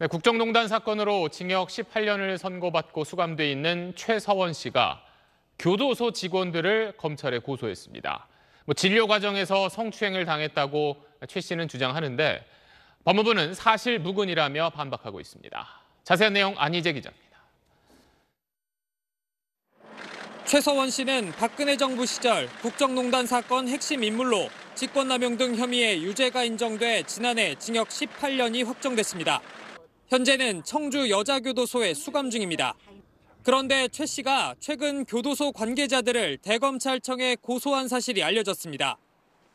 네, 국정농단 사건으로 징역 18년을 선고받고 수감돼 있는 최서원 씨가 교도소 직원들을 검찰에 고소했습니다. 뭐 진료 과정에서 성추행을 당했다고 최 씨는 주장하는데 법무부는 사실 무근이라며 반박하고 있습니다. 자세한 내용 안희재 기자입니다. 최서원 씨는 박근혜 정부 시절 국정농단 사건 핵심 인물로 직권남용 등 혐의에 유죄가 인정돼 지난해 징역 18년이 확정됐습니다. 현재는 청주 여자교도소에 수감 중입니다. 그런데 최 씨가 최근 교도소 관계자들을 대검찰청에 고소한 사실이 알려졌습니다.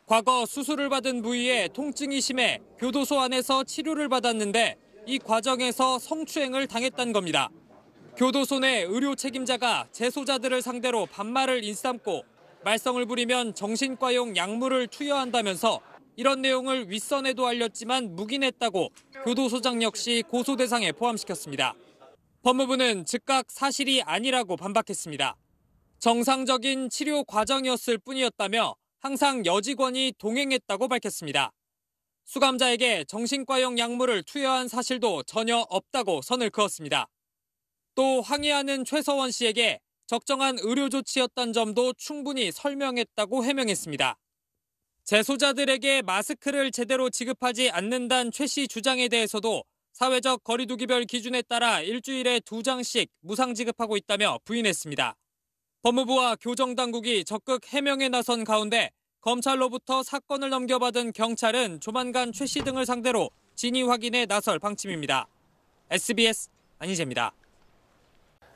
과거 수술을 받은 부위에 통증이 심해 교도소 안에서 치료를 받았는데 이 과정에서 성추행을 당했다는 겁니다. 교도소 내 의료 책임자가 재소자들을 상대로 반말을 인삼고 말썽을 부리면 정신과용 약물을 투여한다면서 이런 내용을 윗선에도 알렸지만 묵인했다고 교도소장 역시 고소 대상에 포함시켰습니다. 법무부는 즉각 사실이 아니라고 반박했습니다. 정상적인 치료 과정이었을 뿐이었다며 항상 여직원이 동행했다고 밝혔습니다. 수감자에게 정신과용 약물을 투여한 사실도 전혀 없다고 선을 그었습니다. 또 항의하는 최서원 씨에게 적정한 의료 조치였던 점도 충분히 설명했다고 해명했습니다. 재소자들에게 마스크를 제대로 지급하지 않는다는 최씨 주장에 대해서도 사회적 거리두기별 기준에 따라 일주일에 두 장씩 무상 지급하고 있다며 부인했습니다. 법무부와 교정당국이 적극 해명에 나선 가운데 검찰로부터 사건을 넘겨받은 경찰은 조만간 최씨 등을 상대로 진위 확인에 나설 방침입니다. SBS 안희재입니다.